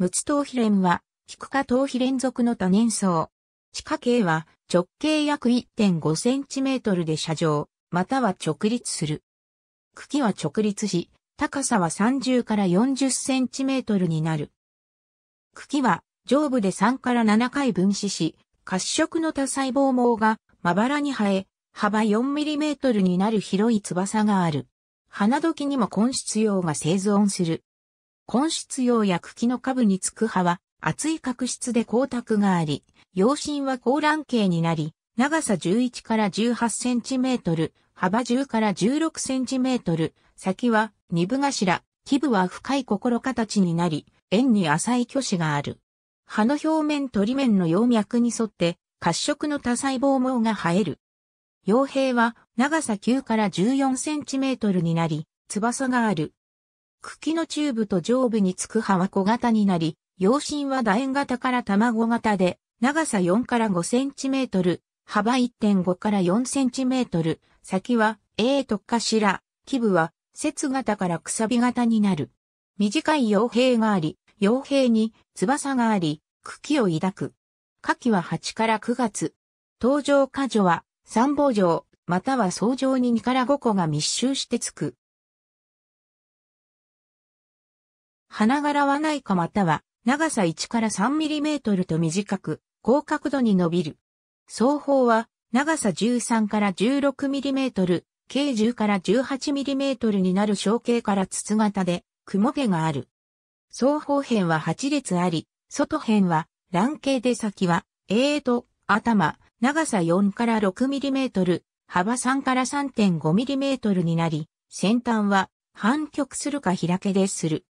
無地頭皮連は、ヒク科頭皮連属の多年草。地下茎は直径約1.5センチメートルで射状、または直立する。茎は直立し、高さは30から40センチメートルになる。茎は上部で3から7回分子し、褐色の多細胞毛がまばらに生え、幅4ミリメートルになる広い翼がある。花時にも根室葉が生存する。根質葉や茎の下部につく葉は厚い角質で光沢があり、葉身は高卵形になり、長さ11から18センチメートル、幅10から16センチメートル、先は二部頭、基部は深い心形になり、円に浅い巨子がある。葉の表面取り面の葉脈に沿って褐色の多細胞毛が生える。葉柄は長さ9から14センチメートルになり、翼がある。茎の中部と上部につく葉は小型になり、葉身は楕円型から卵型で、長さ4から5センチメートル、幅1.5から4センチメートル、先は A と頭、基部は節型からくさび型になる。短い傭兵があり、傭兵に翼があり、茎を抱く。夏季は8から9月。登場果女は三宝状、または草状に2から5個が密集してつく。花柄はないかまたは長さ1から3ミリメートルと短く、高角度に伸びる。双方は長さ13から16ミリメートル、計10から18ミリメートルになる小径から筒型で、雲毛がある。双方辺は8列あり、外辺は卵形で先は、えーと、頭、長さ4から6ミリメートル、幅3から3.5ミリメートルになり、先端は反曲するか開けでする。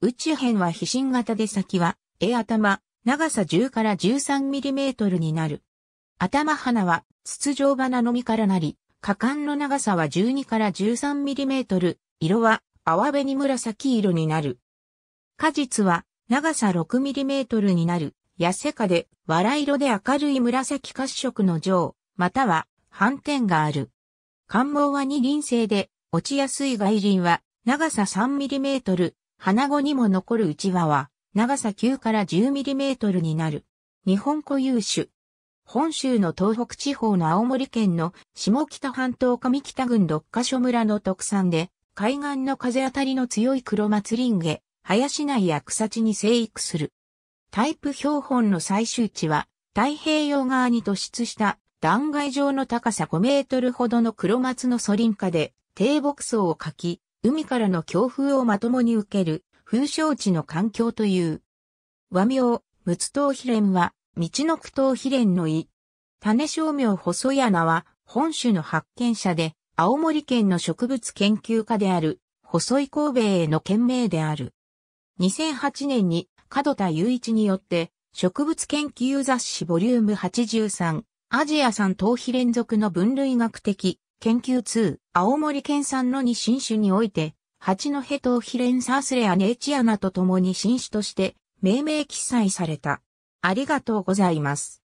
内辺は飛信型で先は、絵頭、長さ10から1 3トルになる。頭花は筒状花のみからなり、果敢の長さは12から1 3トル、色は泡紅紫色になる。果実は長さ6トルになる、痩せかで、藁色で明るい紫褐色の上、または斑点がある。関毛は二輪性で、落ちやすい外輪は長さ3トル、花子にも残る内輪は、長さ9から1 0トルになる。日本固有種。本州の東北地方の青森県の下北半島上北郡六ヶ所村の特産で、海岸の風当たりの強い黒松林ン林内や草地に生育する。タイプ標本の最終値は、太平洋側に突出した断崖状の高さ5メートルほどの黒松のソリン化で低木層を書き、海からの強風をまともに受ける、風承地の環境という。和名、陸奥比連は、道の苦東比連の意。種商名細谷名は、本種の発見者で、青森県の植物研究家である、細井神戸への県名である。2008年に、角田雄一によって、植物研究雑誌ボリューム83、アジア産東比連続の分類学的、研究2、青森県産の2新種において、八戸東ヒレンサースレアネイチアナと共に新種として命名記載された。ありがとうございます。